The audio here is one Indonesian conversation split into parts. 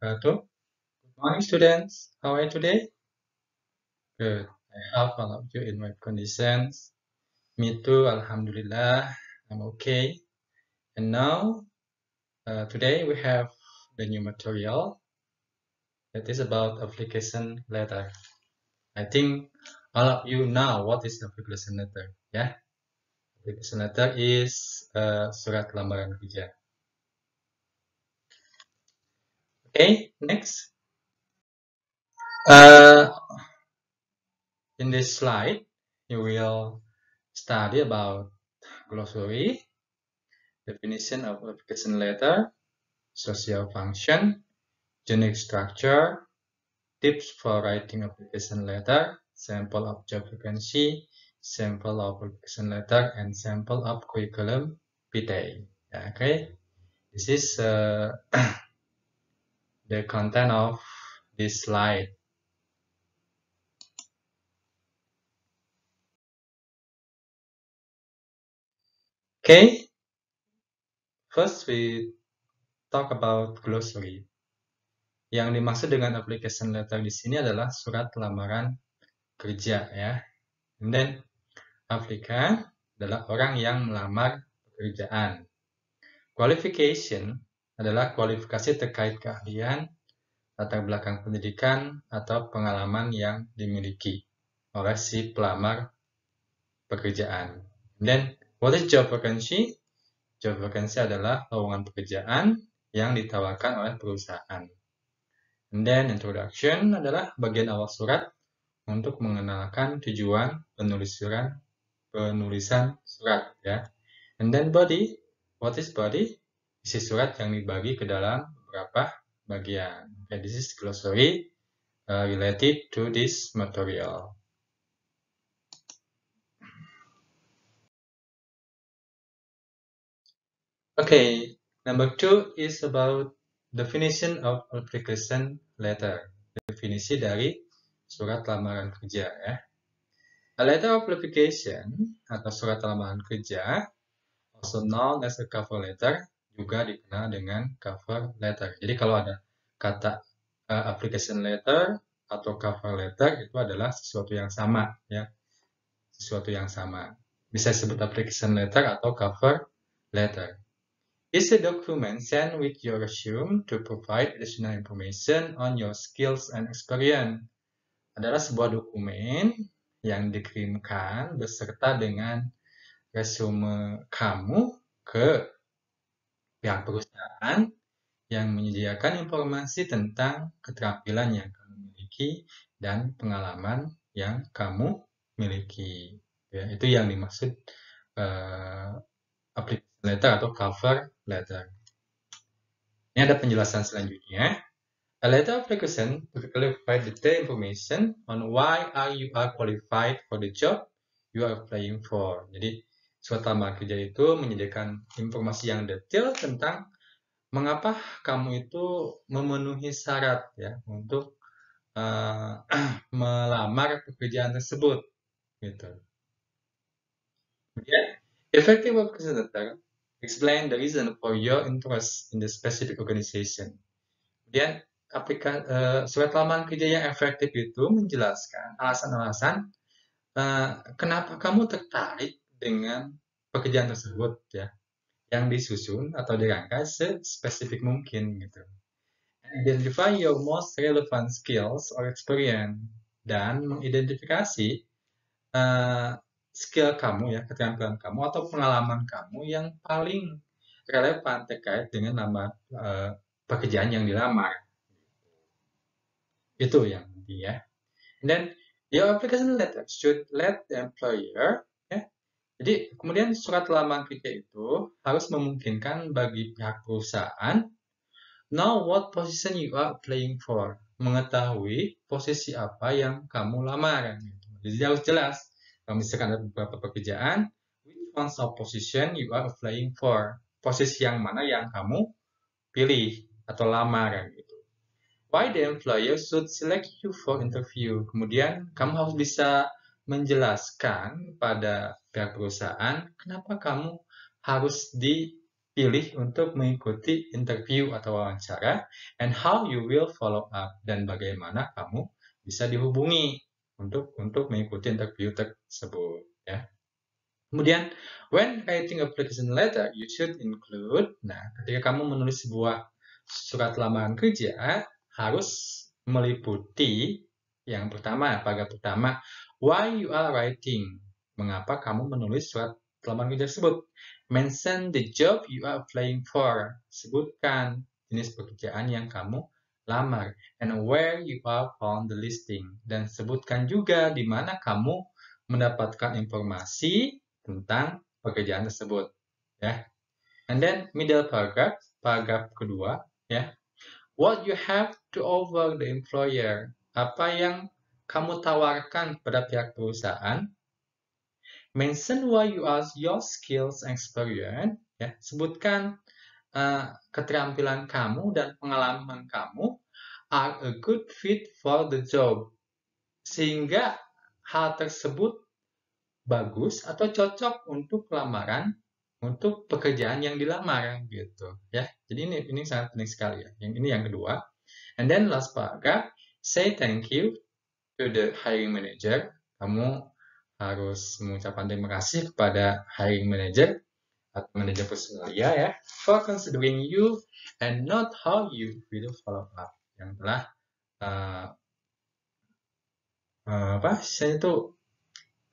Good morning, students. How are you today? Good. I hope all of you in my conditions. Me too, Alhamdulillah. I'm okay. And now, uh, today we have the new material that is about application letter. I think all of you know what is application letter, yeah? Application letter is uh, surat lamaran kerja. okay next uh, in this slide you will study about glossary definition of application letter social function unique structure tips for writing application letter sample of job vacancy sample of application letter and sample of curriculum vitae okay this is uh, the content of this slide. Okay, first we talk about glossary. Yang dimaksud dengan application letter di sini adalah surat lamaran kerja ya. And then applicant adalah orang yang melamar pekerjaan. Qualification adalah kualifikasi terkait keahlian, latar belakang pendidikan, atau pengalaman yang dimiliki oleh si pelamar pekerjaan. Dan what is job vacancy? Job vacancy adalah lowongan pekerjaan yang ditawarkan oleh perusahaan. And then, introduction adalah bagian awal surat untuk mengenalkan tujuan penulisan penulisan surat ya. then body, what is body? isi surat yang dibagi ke dalam beberapa bagian. Okay, this is glossary uh, related to this material. Okay, number two is about definition of application letter. Definisi dari surat lamaran kerja ya. A letter of application atau surat lamaran kerja, also known as a cover letter, juga dikenal dengan cover letter. Jadi kalau ada kata uh, application letter atau cover letter itu adalah sesuatu yang sama ya. Sesuatu yang sama. Bisa disebut application letter atau cover letter. Is a document sent with your resume to provide additional information on your skills and experience. Adalah sebuah dokumen yang dikirimkan beserta dengan resume kamu ke pihak perusahaan yang menyediakan informasi tentang keterampilan yang kamu miliki dan pengalaman yang kamu miliki. Ya, itu yang dimaksud uh, application letter atau cover letter. Ini ada penjelasan selanjutnya. A letter application typically provide detailed information on why are you are qualified for the job you are applying for. Jadi Swatama Kerja itu menyediakan informasi yang detail tentang mengapa kamu itu memenuhi syarat ya untuk uh, melamar pekerjaan tersebut gitu. Kemudian, effective work presenter explain the reason for your interest in the specific organization. Kemudian aplikasi uh, surat lamaran kerja yang efektif itu menjelaskan alasan-alasan uh, kenapa kamu tertarik dengan pekerjaan tersebut ya yang disusun atau dirangkai spesifik mungkin gitu. Identify your most relevant skills or experience dan mengidentifikasi uh, skill kamu ya, keterampilan kamu atau pengalaman kamu yang paling relevan terkait dengan nama uh, pekerjaan yang dilamar. Itu yang dia. Ya. Dan your application letter should let the employer jadi kemudian surat lamaran kita itu harus memungkinkan bagi pihak perusahaan know what position you are playing for, mengetahui posisi apa yang kamu lamar. Gitu. Jadi harus jelas. Kalau misalkan ada beberapa pekerjaan, which ones of position you are applying for, posisi yang mana yang kamu pilih atau lamar. Gitu. Why the employer should select you for interview. Kemudian kamu harus bisa menjelaskan pada ketika perusahaan, kenapa kamu harus dipilih untuk mengikuti interview atau wawancara, and how you will follow up, dan bagaimana kamu bisa dihubungi untuk untuk mengikuti interview tersebut. Ya. Kemudian, when writing application letter, you should include, nah, ketika kamu menulis sebuah surat lamaran kerja, harus meliputi yang pertama, paragraf pertama, why you are writing Mengapa kamu menulis surat lamaran kerja tersebut? Mention the job you are applying for. Sebutkan jenis pekerjaan yang kamu lamar and where you are found the listing. Dan sebutkan juga di mana kamu mendapatkan informasi tentang pekerjaan tersebut. Ya. And then middle paragraph, paragraf kedua, ya. What you have to offer the employer. Apa yang kamu tawarkan pada pihak perusahaan Mention why you ask your skills experience. Ya, sebutkan uh, keterampilan kamu dan pengalaman kamu are a good fit for the job. Sehingga hal tersebut bagus atau cocok untuk lamaran untuk pekerjaan yang dilamar gitu ya. Jadi ini ini sangat penting sekali ya. Yang ini yang kedua. And then last paragraph, say thank you to the hiring manager. Kamu harus mengucapkan terima kasih kepada hiring manager atau manajer personal ya ya for considering you and not how you will follow up yang telah uh, uh, apa saya itu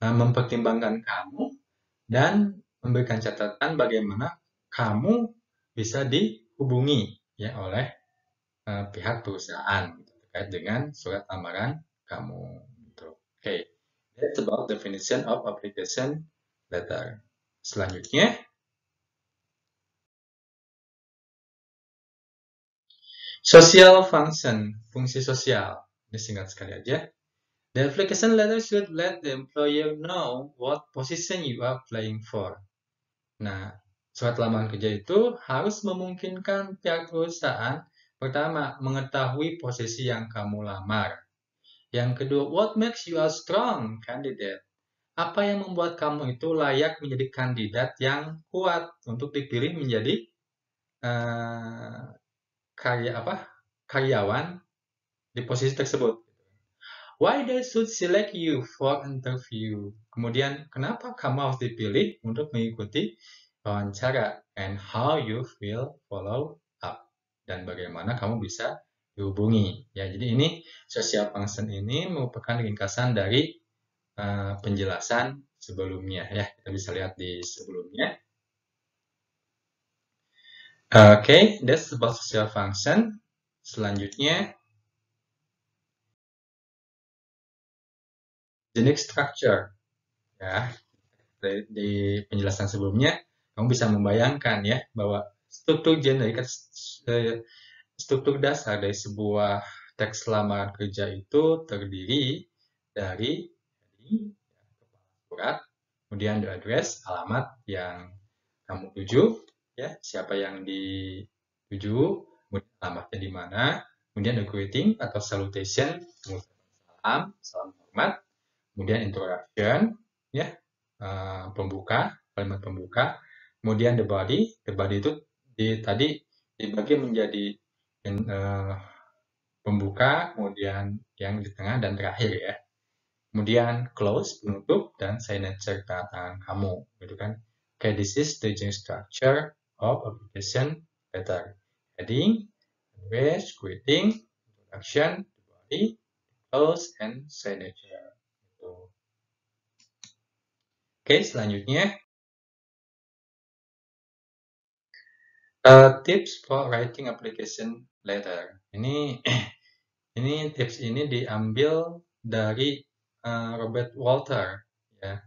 uh, mempertimbangkan kamu dan memberikan catatan bagaimana kamu bisa dihubungi ya oleh uh, pihak perusahaan gitu, terkait dengan surat lamaran kamu gitu. Oke. Okay. That's about definition of application letter. Selanjutnya, Social function, fungsi sosial. Ini singkat sekali aja. The application letter should let the employer know what position you are applying for. Nah, surat lamaran kerja itu harus memungkinkan pihak perusahaan pertama mengetahui posisi yang kamu lamar. Yang kedua, what makes you a strong candidate? Apa yang membuat kamu itu layak menjadi kandidat yang kuat untuk dipilih menjadi uh, karya apa karyawan di posisi tersebut? Why they should select you for interview? Kemudian, kenapa kamu harus dipilih untuk mengikuti wawancara? And how you feel follow up? Dan bagaimana kamu bisa dihubungi. Ya, jadi ini sosial function ini merupakan ringkasan dari uh, penjelasan sebelumnya ya. Kita bisa lihat di sebelumnya. Oke, okay, that's about social function. Selanjutnya jenis structure. Ya, di, di penjelasan sebelumnya kamu bisa membayangkan ya bahwa struktur jenis dari eh, Struktur dasar dari sebuah teks lamaran kerja itu terdiri dari kepala surat, kemudian the address, alamat yang kamu tuju, ya siapa yang dituju, kemudian alamatnya di mana, kemudian the greeting atau salutation, salam, salam hormat, kemudian introduction, ya eh, pembuka, kalimat pembuka, kemudian the body, the body itu di, tadi dibagi menjadi uh, pembuka, kemudian yang di tengah dan terakhir ya. Kemudian close penutup dan signature tanda tangan kamu, gitu kan? okay, this is the general structure of application letter. Heading, language, greeting, introduction, body, close, and signature. Oke, gitu. okay, selanjutnya Eh, tips for writing application letter. Ini ini tips ini diambil dari uh, Robert Walter. Ya.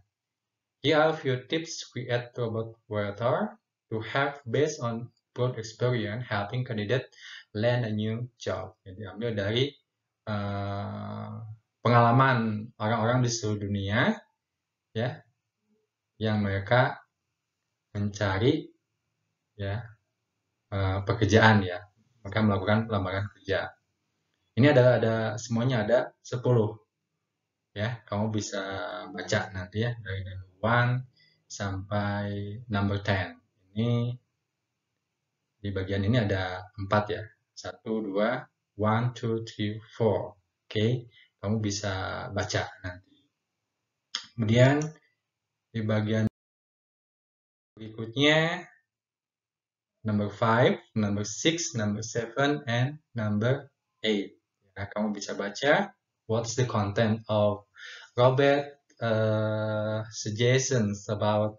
Here are a few tips we add Robert Walter to have based on broad experience helping candidate land a new job. Jadi ambil dari uh, pengalaman orang-orang di seluruh dunia, ya, yang mereka mencari, ya, Eh, pekerjaan ya maka melakukan pelamaran kerja ini ada ada semuanya ada 10 ya kamu bisa baca nanti ya dari number one sampai number 10 ini di bagian ini ada empat ya satu dua one two three four. oke okay. kamu bisa baca nanti kemudian di bagian berikutnya number 5, number 6, number 7, and number 8. Nah, kamu bisa baca what's the content of Robert uh, suggestions about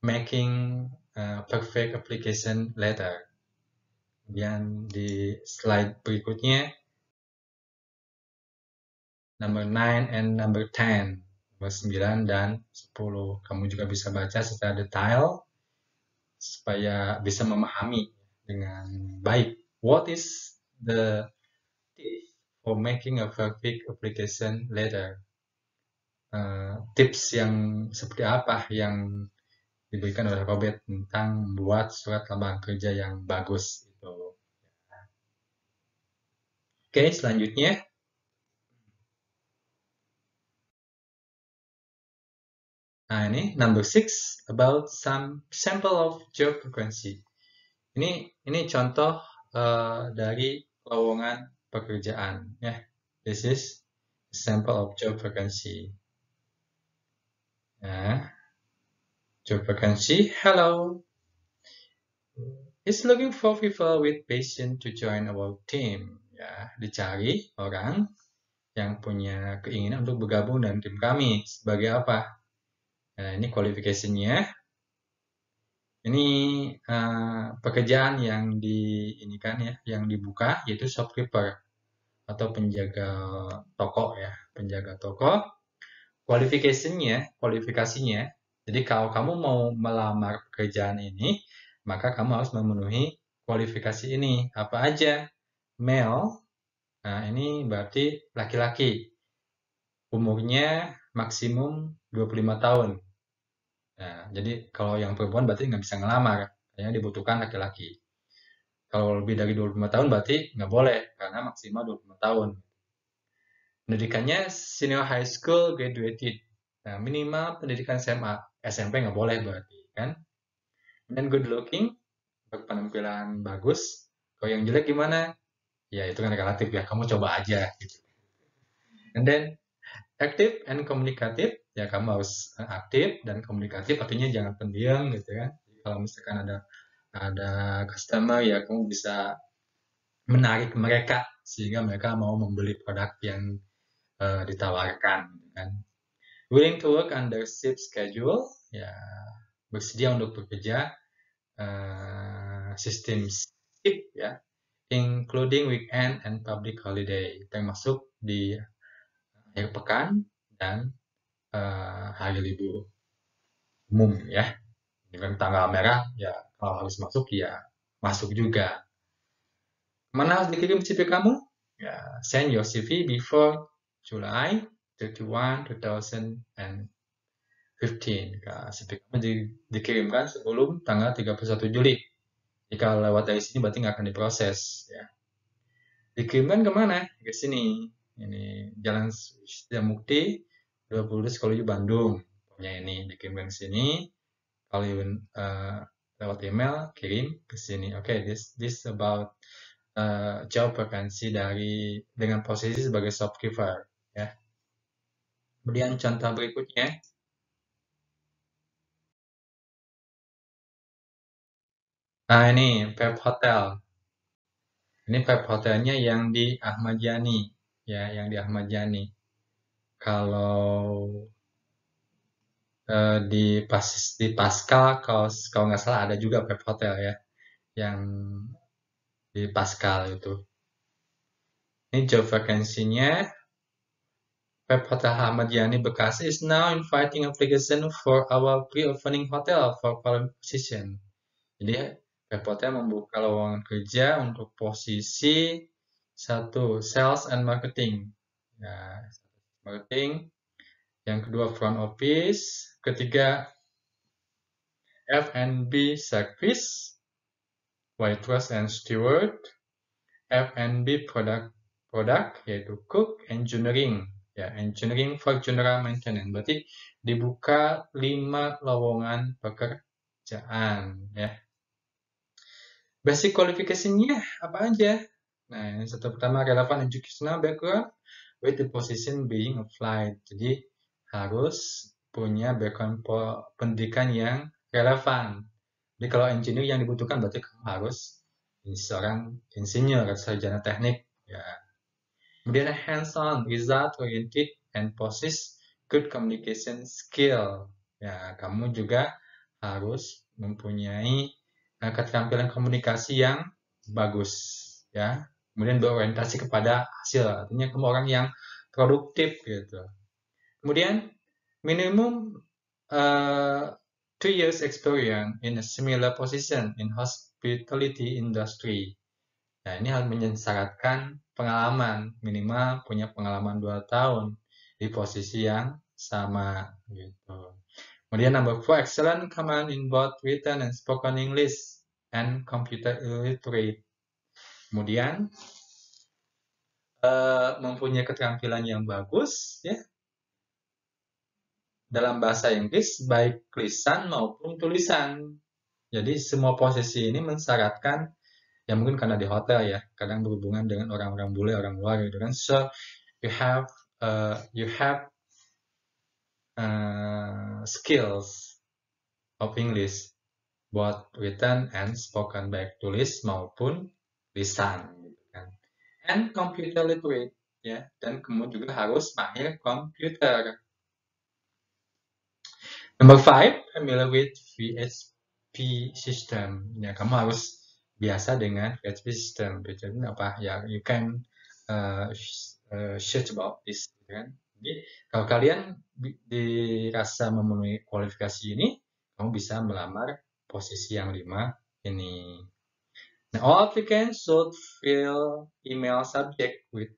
making a perfect application letter. Kemudian di slide berikutnya number 9 and number 10, number 9 dan 10. Kamu juga bisa baca secara detail supaya bisa memahami dengan baik what is the tip for making a perfect application letter uh, eh, tips yang seperti apa yang diberikan oleh Robert tentang membuat surat lamaran kerja yang bagus itu oke okay, selanjutnya Nah, ini number 6 about some sample of job frequency. Ini ini contoh uh, dari lowongan pekerjaan ya. Yeah. This is sample of job vacancy. Nah, job vacancy. Hello. It's looking for people with passion to join our team. Ya, dicari orang yang punya keinginan untuk bergabung dengan tim kami sebagai apa? Nah, ini kualifikasinya. Ini uh, pekerjaan yang di ini kan ya, yang dibuka yaitu shopkeeper atau penjaga toko ya, penjaga toko. Kualifikasinya, kualifikasinya. Jadi kalau kamu mau melamar pekerjaan ini, maka kamu harus memenuhi kualifikasi ini. Apa aja? Male. Nah, ini berarti laki-laki. Umurnya maksimum 25 tahun Ya, jadi kalau yang perempuan berarti nggak bisa ngelamar, karena dibutuhkan laki-laki. Kalau lebih dari 25 tahun berarti nggak boleh, karena maksimal 25 tahun. Pendidikannya senior high school graduated. Nah, minimal pendidikan SMA, SMP nggak boleh berarti, kan? Dan good looking, penampilan bagus. Kalau yang jelek gimana? Ya, itu kan relatif ya, kamu coba aja. Gitu. And then, active and communicative, ya kamu harus eh, aktif dan komunikatif artinya jangan pendiam gitu kan kalau misalkan ada ada customer ya kamu bisa menarik mereka sehingga mereka mau membeli produk yang uh, ditawarkan gitu kan willing to work under shift schedule ya bersedia untuk bekerja uh, eh, sistem shift ya including weekend and public holiday termasuk di akhir pekan dan uh, hari libur umum ya dengan tanggal merah ya kalau harus masuk ya masuk juga mana harus dikirim CV kamu ya send your CV before July 31 2015 CV kamu dikirimkan sebelum tanggal 31 Juli jika lewat dari sini berarti nggak akan diproses ya dikirimkan kemana ke sini ini Jalan Sudamukti Mukti 20 Psikologi Bandung punya ini dikirimkan ke sini kalau uh, eh, lewat email kirim ke sini oke okay, this this about uh, job vacancy dari dengan posisi sebagai shopkeeper ya kemudian contoh berikutnya nah ini Pep Hotel ini Pep Hotelnya yang di Ahmad Yani ya yang di Ahmad Yani kalau uh, di pas di Pascal kalau kalau nggak salah ada juga web Hotel ya yang di Pascal itu. Ini job vacancy-nya. Pep Hotel Ahmad Yani Bekasi is now inviting application for our pre-opening hotel for position. Jadi web Hotel membuka lowongan kerja untuk posisi satu sales and marketing. Nah, marketing, yang kedua front office, ketiga F&B service, waitress and steward, F&B product product yaitu cook, engineering ya engineering for general maintenance berarti dibuka lima lowongan pekerjaan ya. Basic qualification-nya apa aja? Nah, yang satu pertama relevan educational background, with the position being applied. Jadi harus punya background pendidikan yang relevan. Jadi kalau engineer yang dibutuhkan berarti kamu harus seorang insinyur atau sarjana teknik. Ya. Kemudian hands-on, result oriented, and possess good communication skill. Ya, kamu juga harus mempunyai eh, keterampilan komunikasi yang bagus. Ya, kemudian berorientasi kepada hasil artinya kamu orang yang produktif gitu kemudian minimum uh, eh, two years experience in a similar position in hospitality industry nah ini harus menyesaratkan pengalaman minimal punya pengalaman dua tahun di posisi yang sama gitu kemudian number four excellent command in both written and spoken English and computer illiterate Kemudian uh, mempunyai keterampilan yang bagus ya dalam bahasa Inggris baik lisan maupun tulisan. Jadi semua posisi ini mensyaratkan ya mungkin karena di hotel ya kadang berhubungan dengan orang-orang bule orang luar gitu kan so you have uh, you have uh, skills of English both written and spoken baik tulis maupun lisan gitu kan and computer literate ya dan kemudian juga harus mahir komputer number five familiar with VSP system ya kamu harus biasa dengan VSP system jadi apa ya you can uh, uh, search about this gitu kan jadi kalau kalian dirasa memenuhi kualifikasi ini kamu bisa melamar posisi yang lima ini Nah, all applicants should fill email subject with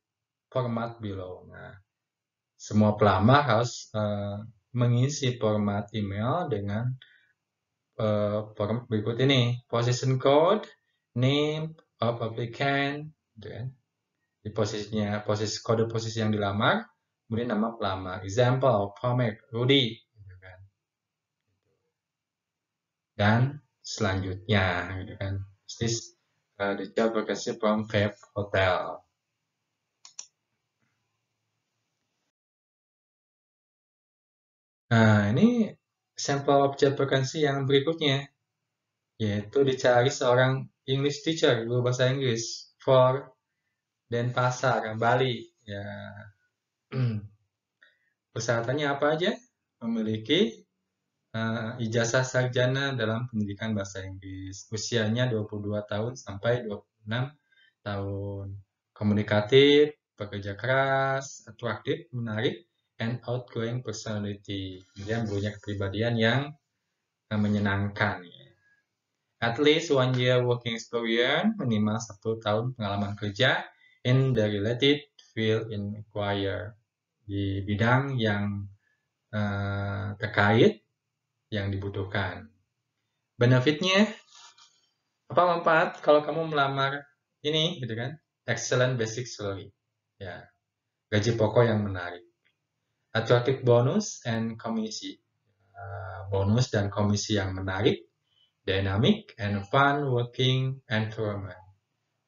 format below. Nah, semua pelamar harus uh, mengisi format email dengan uh, form berikut ini. Position code, name of applicant, then di posisinya, posisi kode posisi yang dilamar, kemudian nama pelamar. Example, Pomek, Rudy, gitu kan. Dan selanjutnya, gitu kan. This uh, the job vacancy Hotel. Nah, ini sampel objek vakansi yang berikutnya, yaitu dicari seorang English teacher, guru bahasa Inggris, for Denpasar, Bali. Ya. Persyaratannya apa aja? Memiliki uh, ijazah sarjana dalam pendidikan bahasa Inggris. Usianya 22 tahun sampai 26 tahun. Komunikatif, pekerja keras, atraktif, menarik, and outgoing personality. Kemudian punya kepribadian yang eh, menyenangkan. Ya. At least one year working experience, minimal satu tahun pengalaman kerja in the related field in require di bidang yang uh, terkait yang dibutuhkan. Benefitnya apa manfaat kalau kamu melamar ini gitu kan? Excellent basic salary. Ya. Gaji pokok yang menarik. Attractive bonus and komisi. Ya, bonus dan komisi yang menarik, dynamic and fun working environment.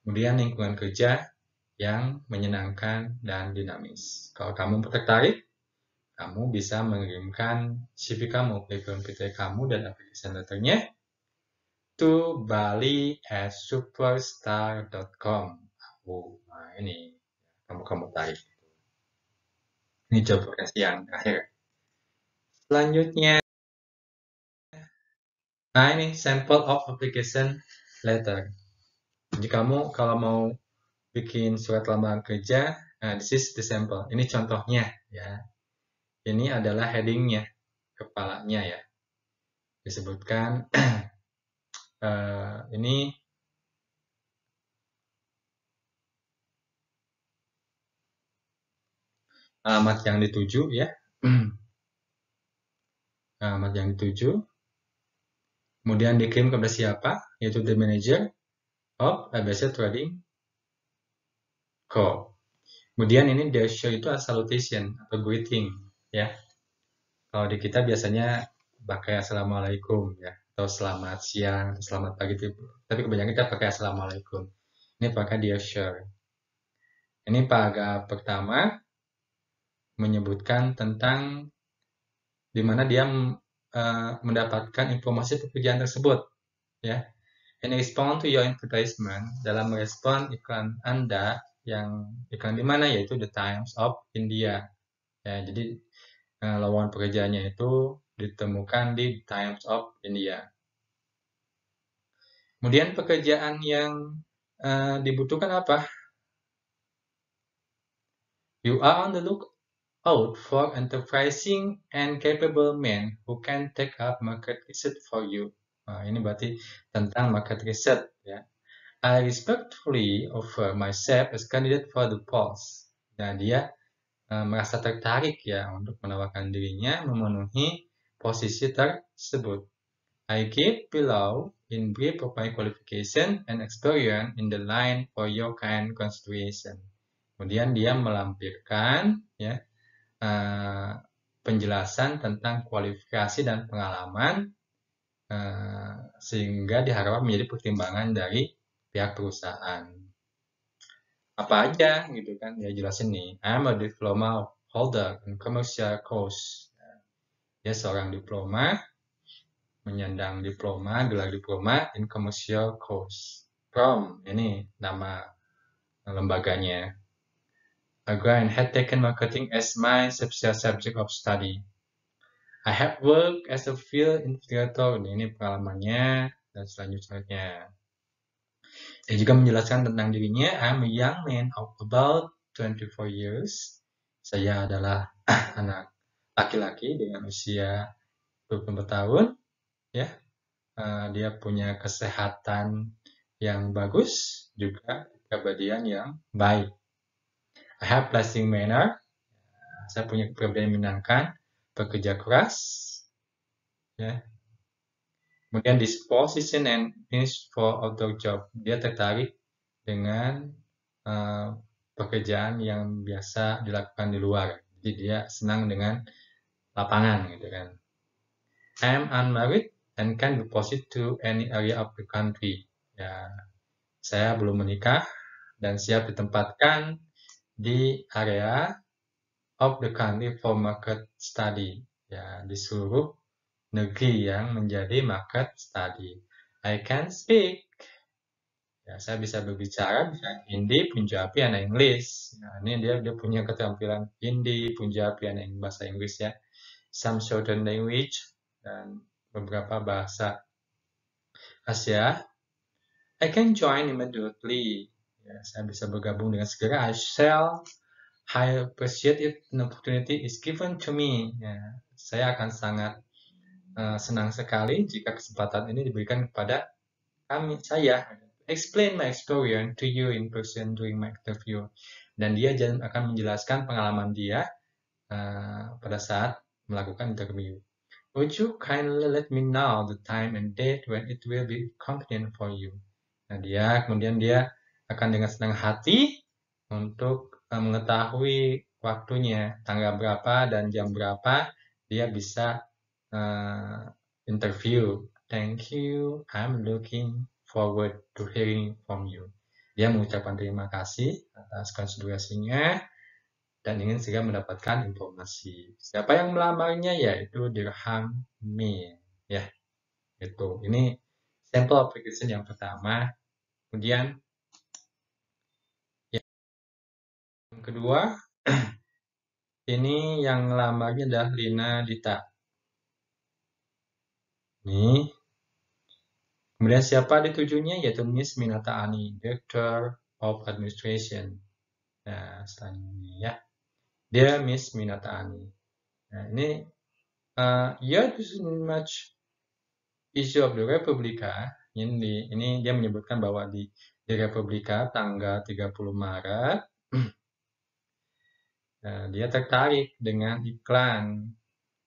Kemudian lingkungan kerja yang menyenangkan dan dinamis. Kalau kamu tertarik, kamu bisa mengirimkan CV kamu, background PT kamu, dan application letternya to bali at superstar.com. Aku, nah ini, kamu kamu tarik. Ini job yang terakhir. Selanjutnya, nah ini sample of application letter. Jadi kamu kalau mau bikin surat lamaran kerja, nah this is the sample. Ini contohnya ya ini adalah headingnya, kepalanya ya. Disebutkan uh, ini alamat yang dituju ya. alamat yang dituju. Kemudian dikirim kepada siapa? Yaitu the manager of ABC Trading Co. Kemudian ini the show itu a salutation atau greeting ya. Kalau di kita biasanya pakai assalamualaikum ya atau selamat siang, selamat pagi itu. Tapi kebanyakan kita pakai assalamualaikum. Ini pakai dear share. Ini paragraf pertama menyebutkan tentang di mana dia uh, mendapatkan informasi pekerjaan tersebut ya. In response to your advertisement, dalam merespon iklan Anda yang iklan di mana yaitu The Times of India. Ya, jadi uh, lawan pekerjaannya itu ditemukan di Times of India. Kemudian pekerjaan yang uh, dibutuhkan apa? You are on the lookout for enterprising and capable men who can take up market research for you. Nah, ini berarti tentang market research ya. I respectfully offer myself as candidate for the post. Nah, dia Eh, merasa tertarik ya untuk menawarkan dirinya memenuhi posisi tersebut. I give below in brief of my qualification and experience in the line for your kind consideration. Kemudian dia melampirkan ya uh, penjelasan tentang kualifikasi dan pengalaman uh, sehingga diharapkan menjadi pertimbangan dari pihak perusahaan apa aja gitu kan ya jelasin nih I'm a diploma holder in commercial course dia ya, seorang diploma menyandang diploma gelar diploma in commercial course from ini nama lembaganya ago and had taken marketing as my subject of study I have worked as a field investigator ini pengalamannya dan selanjutnya dia juga menjelaskan tentang dirinya, I'm a young man of about 24 years. Saya adalah anak laki-laki dengan usia 24 tahun. Ya, uh, dia punya kesehatan yang bagus, juga kepribadian yang baik. I have pleasing manner. Saya punya kepribadian menangkan menyenangkan, bekerja keras, ya, Kemudian disposition and finish for outdoor job. Dia tertarik dengan uh, pekerjaan yang biasa dilakukan di luar. Jadi dia senang dengan lapangan gitu kan. I am unmarried and can deposit to any area of the country. Ya, saya belum menikah dan siap ditempatkan di area of the country for market study. Ya, di seluruh negeri yang menjadi market study. I can speak. Ya, saya bisa berbicara, bisa Hindi, Punjabi, dan Inggris. Nah, ini dia dia punya keterampilan Hindi, Punjabi, and bahasa Inggris ya. Some certain language dan beberapa bahasa Asia. I can join immediately. Ya, saya bisa bergabung dengan segera. I shall I appreciate it. An opportunity is given to me. Ya, saya akan sangat Eh, senang sekali jika kesempatan ini diberikan kepada kami, saya. Explain my experience to you in person during my interview. Dan dia akan menjelaskan pengalaman dia uh, pada saat melakukan interview. Would you kindly let me know the time and date when it will be convenient for you? Nah, dia kemudian dia akan dengan senang hati untuk uh, mengetahui waktunya, tanggal berapa dan jam berapa dia bisa uh, interview. Thank you. I'm looking forward to hearing from you. Dia mengucapkan terima kasih atas konsiderasinya dan ingin segera mendapatkan informasi. Siapa yang melamarnya yaitu Dirham Min. Ya, itu. Ini sampel application yang pertama. Kemudian yang kedua, ini yang lamarnya adalah Lina Dita. Nih. Kemudian siapa ditujunya? Yaitu Miss Minata Ani, Director of Administration. Nah, selanjutnya ya. dia Miss Minata Ani. Nah, ini uh, ya much issue of the Republica. Ini, ini dia menyebutkan bahwa di, di Republika tanggal 30 Maret Nah, dia tertarik dengan iklan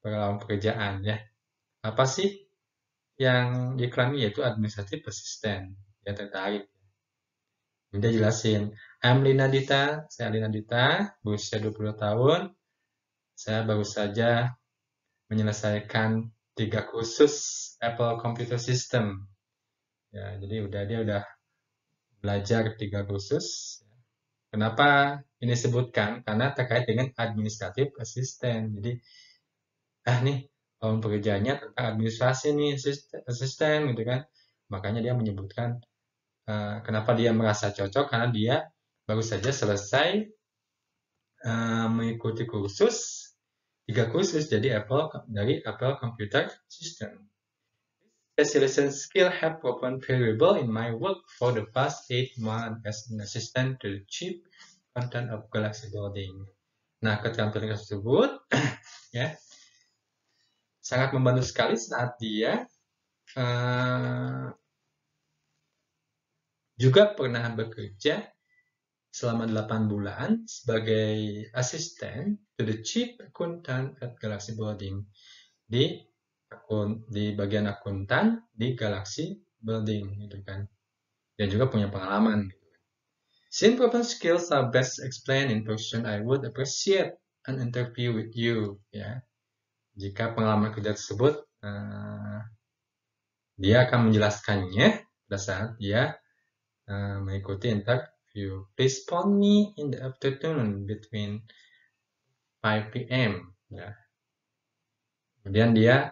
pengalaman pekerjaan ya. Apa sih yang diiklami yaitu administratif persisten ya tertarik Dia jelasin I'm Lina Dita, saya Lina Dita, berusia 20 tahun. Saya baru saja menyelesaikan tiga kursus Apple Computer System. Ya, jadi udah dia udah belajar tiga kursus. Kenapa ini sebutkan? Karena terkait dengan administratif asisten. Jadi, ah nih um, pekerjaannya tentang administrasi nih sistem, sistem gitu kan makanya dia menyebutkan uh, kenapa dia merasa cocok karena dia baru saja selesai uh, mengikuti kursus tiga kursus jadi Apple dari Apple Computer System. Specialization skill have proven valuable in my work for the past eight months as an assistant to the chief content of Galaxy Building. Nah, keterampilan tersebut ya sangat membantu sekali saat dia uh, juga pernah bekerja selama 8 bulan sebagai asisten to the chief accountant at Galaxy Building di akun di bagian akuntan di Galaxy Building gitu kan dan juga punya pengalaman gitu. Kan. skills are best explained in person, I would appreciate an interview with you ya. Jika pengalaman kerja tersebut, uh, dia akan menjelaskannya pada saat dia uh, mengikuti interview. Please phone me in the afternoon between 5 p.m. Ya. Kemudian dia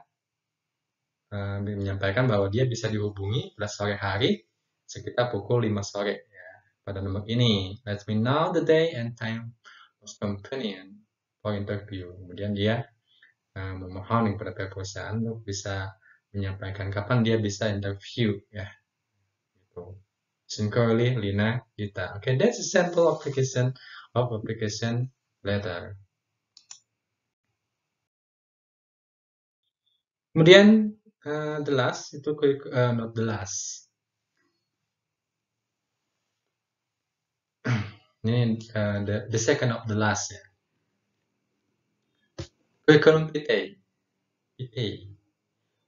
uh, menyampaikan bahwa dia bisa dihubungi pada sore hari sekitar pukul 5 sore ya, pada nomor ini. Let me know the day and time of company for interview. Kemudian dia Nah, memohon kepada pihak perusahaan untuk bisa menyampaikan kapan dia bisa interview ya. Gitu. Sincerely, Lina, Oke, Okay, that's a sample application of application letter. Kemudian uh, the last itu uh, not the last. Ini uh, the, the second of the last ya. Curriculum vitae. vitae.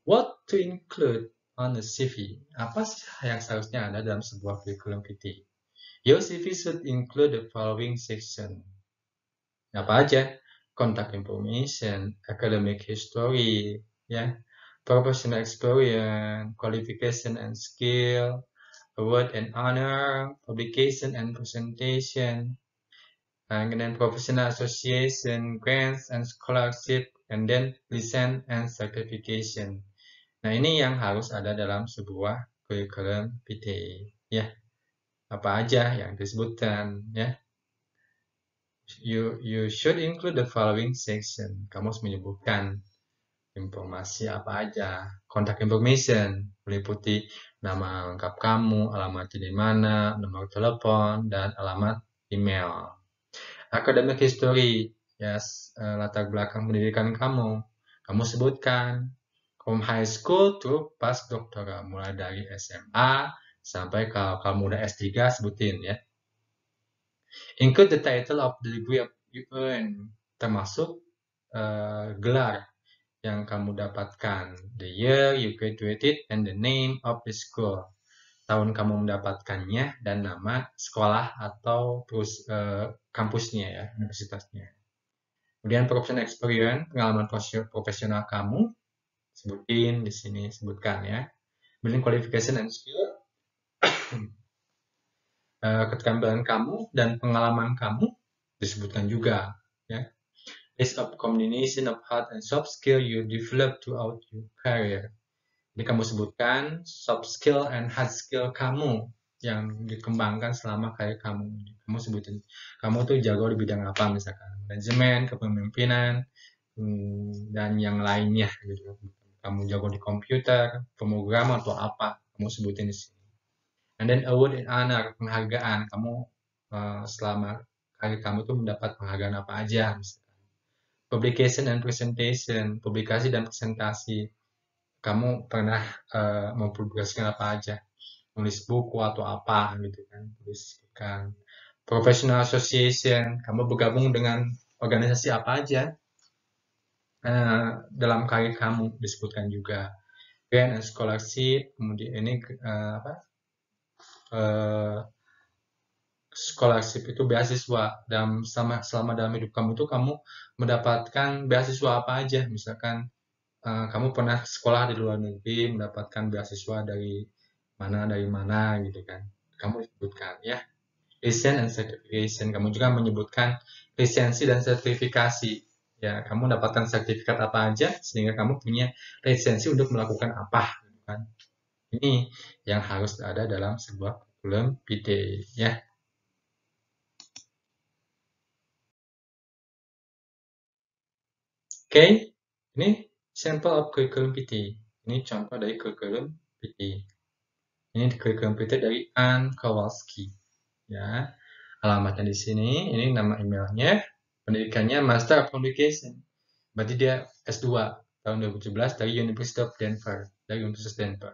What to include on a CV? Apa sih yang seharusnya ada dalam sebuah curriculum vitae? Your CV should include the following section. Apa aja? Contact information, academic history, ya, professional experience, qualification and skill, award and honor, publication and presentation, and then professional association, grants and scholarship, and then license and certification. Nah, ini yang harus ada dalam sebuah Curriculum PTE, ya. Apa aja yang disebutkan, ya. You, you should include the following section. Kamu harus menyebutkan informasi apa aja, contact information, meliputi nama lengkap kamu, alamat di mana, nomor telepon, dan alamat email academic history, ya yes, uh, latar belakang pendidikan kamu. Kamu sebutkan from high school to pas doktoral, mulai dari SMA sampai kalau kamu udah S3 sebutin ya. Include the title of the degree of you earn, termasuk uh, gelar yang kamu dapatkan, the year you graduated, and the name of the school tahun kamu mendapatkannya dan nama sekolah atau terus uh, eh, kampusnya ya universitasnya. Kemudian professional experience pengalaman profesional kamu sebutin di sini sebutkan ya. Kemudian qualification and skill uh, keterampilan kamu dan pengalaman kamu disebutkan juga ya. List of combination of hard and soft skill you develop throughout your career. Jadi kamu sebutkan soft skill and hard skill kamu yang dikembangkan selama karir kamu. Kamu sebutin, kamu tuh jago di bidang apa misalkan, manajemen, kepemimpinan, hmm, dan yang lainnya gitu. Kamu jago di komputer, pemrogram atau apa, kamu sebutin di sini. And then award and honor, penghargaan. Kamu uh, selama karir kamu tuh mendapat penghargaan apa aja misalkan. Publication and presentation, publikasi dan presentasi kamu pernah uh, mempublikasikan apa aja nulis buku atau apa gitu kan tulis kan professional association kamu bergabung dengan organisasi apa aja uh, dalam karir kamu disebutkan juga grant and scholarship kemudian ini uh, apa uh, scholarship itu beasiswa dalam selama selama dalam hidup kamu itu kamu mendapatkan beasiswa apa aja misalkan Eh, kamu pernah sekolah di luar negeri mendapatkan beasiswa dari mana dari mana gitu kan kamu sebutkan ya recent and certification kamu juga menyebutkan lisensi dan sertifikasi ya kamu dapatkan sertifikat apa aja sehingga kamu punya lisensi untuk melakukan apa gitu kan ini yang harus ada dalam sebuah kurikulum PD ya Oke, okay. ini Sample of Curriculum PT. Ini contoh dari Curriculum PT. Ini di Curriculum PT dari Ann Kowalski. Ya, alamatnya di sini. Ini nama emailnya. Pendidikannya Master of Communication. Berarti dia S2 tahun 2017 dari University of Denver. Dari Universitas Denver.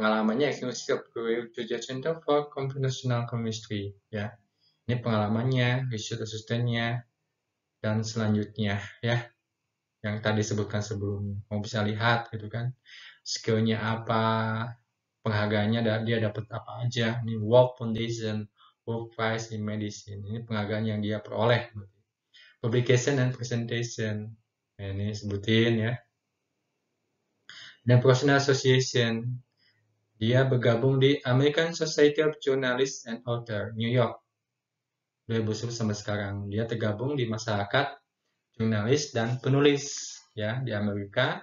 Pengalamannya University of Georgia Center for Computational Chemistry. Ya, ini pengalamannya, research asistennya, dan selanjutnya. Ya, yang tadi sebutkan sebelumnya mau bisa lihat gitu kan skillnya apa penghargaannya dia dapat apa aja ini World Foundation World Prize in Medicine ini penghargaan yang dia peroleh publication and presentation ya, ini sebutin ya dan Professional Association dia bergabung di American Society of Journalists and Authors New York 2010 sampai sekarang dia tergabung di masyarakat jurnalis dan penulis ya di Amerika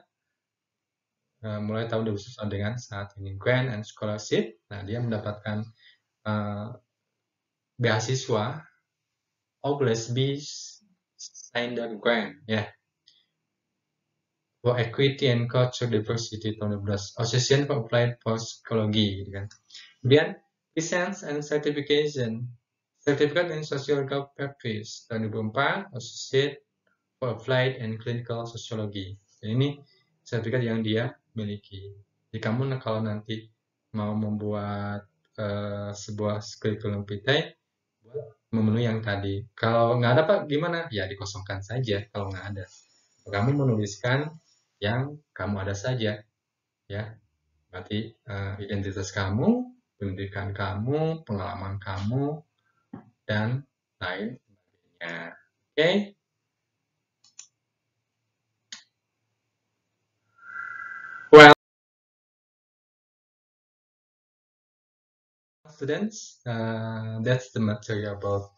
uh, mulai tahun 2009 dengan saat ini grant and scholarship. Nah, dia mendapatkan uh, beasiswa B. Sander Grant ya. Yeah. For Equity and Culture Diversity tahun 2012. Association for Applied Psychology gitu kan. Kemudian License and Certification Certificate in Sociological Practice tahun 2004, Associate Applied oh, and Clinical Sociology. Dan ini sertifikat yang dia miliki. Jadi kamu kalau nanti mau membuat uh, sebuah kurikulum vitae, memenuhi yang tadi. Kalau nggak ada Pak, gimana? Ya dikosongkan saja kalau nggak ada. Kamu menuliskan yang kamu ada saja. ya. Berarti uh, identitas kamu, pendidikan kamu, pengalaman kamu, dan lain sebagainya. Oke? Okay? students, uh, that's the material about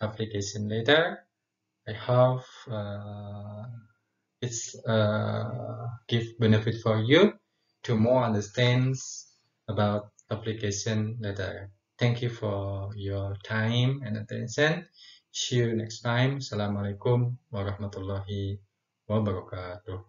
application later. I hope uh, it's uh, give benefit for you to more understands about application later. Thank you for your time and attention. See you next time. Assalamualaikum warahmatullahi wabarakatuh.